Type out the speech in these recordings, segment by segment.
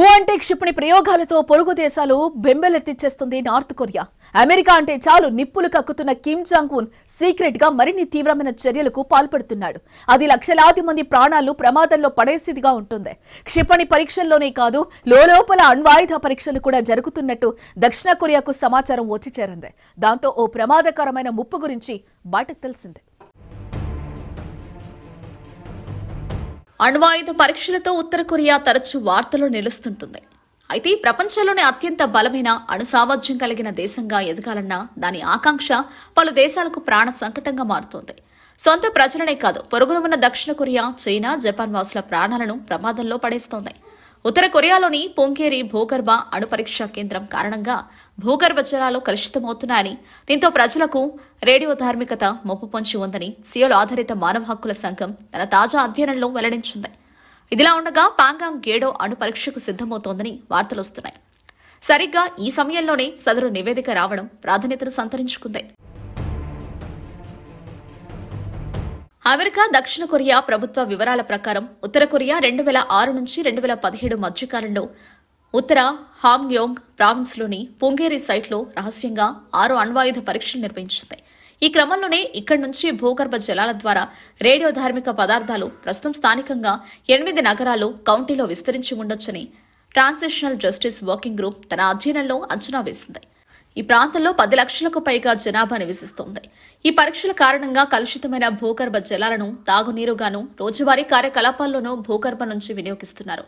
ఊ అంటే క్షిపణి ప్రయోగాలతో పొరుగు దేశాలు బెంబెలెత్తిచ్చేస్తుంది నార్త్ కొరియా అమెరికా అంటే చాలు నిప్పులు కక్కుతున్న కిమ్ జాంగ్ ఉన్ సీక్రెట్ గా మరిన్ని తీవ్రమైన చర్యలకు పాల్పడుతున్నాడు అది లక్షలాది మంది ప్రాణాలు ప్రమాదంలో పడేసిదిగా ఉంటుంది క్షిపణి పరీక్షల్లోనే కాదు లోలోపల అణ్వాయుధ పరీక్షలు కూడా జరుగుతున్నట్టు దక్షిణ కొరియాకు సమాచారం వచ్చి చేరింది దాంతో ఓ ప్రమాదకరమైన ముప్పు గురించి బాటకు తెలిసిందే అణ్వాయుధ పరీక్షలతో ఉత్తర కొరియా తరచూ వార్తలు నిలుస్తుంటుంది అయితే ప్రపంచంలోనే అత్యంత బలమైన అణు సామర్థ్యం కలిగిన దేశంగా ఎదగాలన్న దాని ఆకాంక్ష పలు దేశాలకు ప్రాణ సంకటంగా మారుతోంది సొంత ప్రజలనే కాదు పొరుగున ఉన్న దక్షిణ కొరియా చైనా జపాన్ వాసుల ప్రాణాలను ప్రమాదంలో పడేస్తోంది ఉత్తర కొరియాలోని పొంకేరి భూగర్భ అణుపరీక్ష కేంద్రం కారణంగా భూగర్భ జలాలు కలుషితమవుతున్నాయని దీంతో ప్రజలకు రేడియో ధార్మికత మొప్పు పొంచి ఉందని సియోల్ ఆధారిత మానవ హక్కుల సంఘం తన తాజా అధ్యయనంలో వెల్లడించింది ఇదిలా ఉండగా పాంగాంగ్ అణు అణుపరీక్షకు సిద్దమవుతోందని వార్తలు వస్తున్నాయి సరిగ్గా ఈ సమయంలోనే సదరు నివేదిక రావడం ప్రాధాన్యతను సంతరించుకుంది అమెరికా దక్షిణ కొరియా ప్రభుత్వ వివరాల ప్రకారం ఉత్తర కొరియా రెండు వేల ఆరు నుంచి రెండు వేల పదిహేడు మధ్యకాలంలో ఉత్తర హామ్యోంగ్ ప్రావిన్స్లోని పుంగేరి సైట్లో రహస్యంగా ఆరు అణ్వాయుధ పరీక్షలు నిర్వహించింది ఈ క్రమంలోనే ఇక్కడి నుంచి భూగర్భ జలాల ద్వారా రేడియో ధార్మిక పదార్థాలు ప్రస్తుతం స్థానికంగా ఎనిమిది నగరాలు కౌంటీలో విస్తరించి ఉండొచ్చని ట్రాన్సిషనల్ జస్టిస్ వర్కింగ్ గ్రూప్ తన అధ్యయనంలో అంచనా వేసింది ఈ ప్రాంతంలో పది లక్షలకు పైగా జనాభా నివసిస్తోంది ఈ పరీక్షల కారణంగా కలుషితమైన భూగర్భ జలాలను తాగునీరుగాను రోజువారీ కార్యకలాపాల్లోనూ భూగర్భ నుంచి వినియోగిస్తున్నారు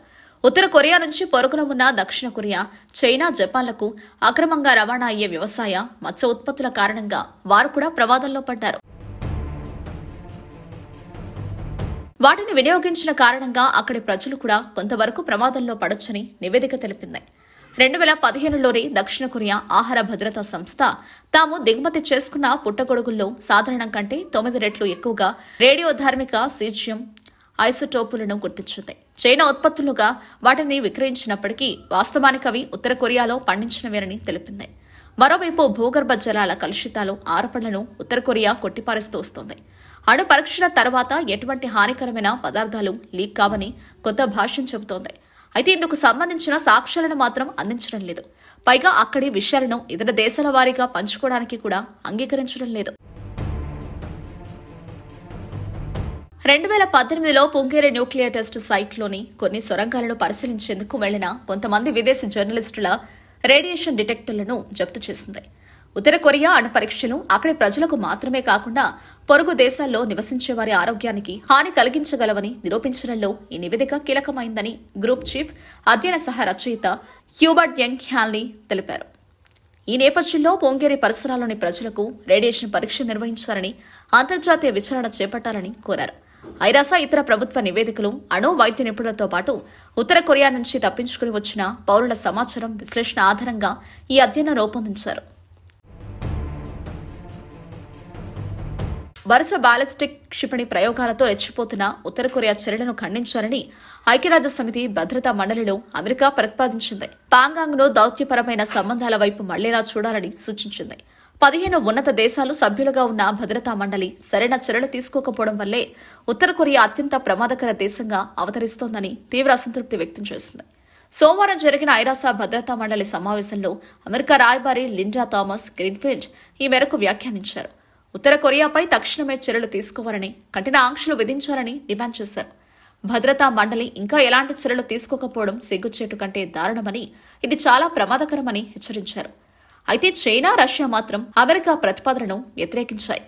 ఉత్తర కొరియా నుంచి పొరుగున ఉన్న దక్షిణ కొరియా చైనా జపాన్లకు అక్రమంగా రవాణా అయ్యే వ్యవసాయ మత్స్య ఉత్పత్తుల కారణంగా వారు కూడా ప్రమాదంలో పడ్డారు వాటిని వినియోగించిన కారణంగా అక్కడి ప్రజలు కూడా కొంతవరకు ప్రమాదంలో పడొచ్చని నివేదిక తెలిపింది రెండు వేల పదిహేనులోనే దక్షిణ కొరియా ఆహార భద్రతా సంస్థ తాము దిగుమతి చేసుకున్న పుట్టగొడుగుల్లో సాధారణం కంటే తొమ్మిది రెట్లు ఎక్కువగా రేడియోధార్మిక సీజియం ఐసోటోపులను గుర్తించింది చైనా ఉత్పత్తులుగా వాటిని విక్రయించినప్పటికీ వాస్తవానికి అవి ఉత్తర కొరియాలో పండించినవేనని తెలిపింది మరోవైపు భూగర్భ జలాల కలుషితాలు ఆరపళ్లను ఉత్తర కొరియా కొట్టిపారేస్తూ వస్తోంది అణు పరీక్షల తర్వాత ఎటువంటి హానికరమైన పదార్థాలు లీక్ కావని కొత్త భాష్యం చెబుతోంది అయితే ఇందుకు సంబంధించిన సాక్ష్యాలను మాత్రం అందించడం లేదు పైగా అక్కడి విషయాలను ఇతర దేశాల వారీగా పంచుకోవడానికి కూడా అంగీకరించడం లేదు రెండు వేల పద్దెనిమిదిలో పొంగేరే న్యూక్లియర్ టెస్ట్ సైట్లోని కొన్ని సొరంగాలను పరిశీలించేందుకు వెళ్లిన కొంతమంది విదేశీ జర్నలిస్టుల రేడియేషన్ డిటెక్టర్లను జప్తు చేసింది ఉత్తర కొరియా అణు పరీక్షలు అక్కడి ప్రజలకు మాత్రమే కాకుండా పొరుగు దేశాల్లో నివసించే వారి ఆరోగ్యానికి హాని కలిగించగలవని నిరూపించడంలో ఈ నివేదిక కీలకమైందని గ్రూప్ చీఫ్ అధ్యయన సహ రచయిత హ్యూబర్ట్ యంగ్ హ్యాన్లీ తెలిపారు ఈ నేపథ్యంలో పొంగేరి పరిసరాల్లోని ప్రజలకు రేడియేషన్ పరీక్ష నిర్వహించాలని అంతర్జాతీయ విచారణ చేపట్టాలని కోరారు ఐరాస ఇతర ప్రభుత్వ నివేదికలు అణు వైద్య నిపుణులతో పాటు ఉత్తర కొరియా నుంచి తప్పించుకుని వచ్చిన పౌరుల సమాచారం విశ్లేషణ ఆధారంగా ఈ అధ్యయనం రూపొందించారు వరుస బాలిస్టిక్ క్షిపణి ప్రయోగాలతో రెచ్చిపోతున్న ఉత్తర కొరియా చర్యలను ఖండించాలని ఐక్యరాజ్య సమితి భద్రతా మండలిలో అమెరికా ప్రతిపాదించింది పాంగాంగ్లో దౌత్యపరమైన సంబంధాల వైపు మళ్లీలా చూడాలని సూచించింది పదిహేను ఉన్నత దేశాలు సభ్యులుగా ఉన్న భద్రతా మండలి సరైన చర్యలు తీసుకోకపోవడం వల్లే ఉత్తర కొరియా అత్యంత ప్రమాదకర దేశంగా అవతరిస్తోందని తీవ్ర అసంతృప్తి వ్యక్తం చేసింది సోమవారం జరిగిన ఐరాస భద్రతా మండలి సమావేశంలో అమెరికా రాయబారి లిండా థామస్ గ్రీన్ఫీల్డ్ ఈ మేరకు వ్యాఖ్యానించారు ఉత్తర కొరియాపై తక్షణమే చర్యలు తీసుకోవాలని కఠిన ఆంక్షలు విధించాలని డిమాండ్ చేశారు భద్రతా మండలి ఇంకా ఎలాంటి చర్యలు తీసుకోకపోవడం సిగ్గుచేటు కంటే దారుణమని ఇది చాలా ప్రమాదకరమని హెచ్చరించారు అయితే చైనా రష్యా మాత్రం అమెరికా ప్రతిపాదనను వ్యతిరేకించాయి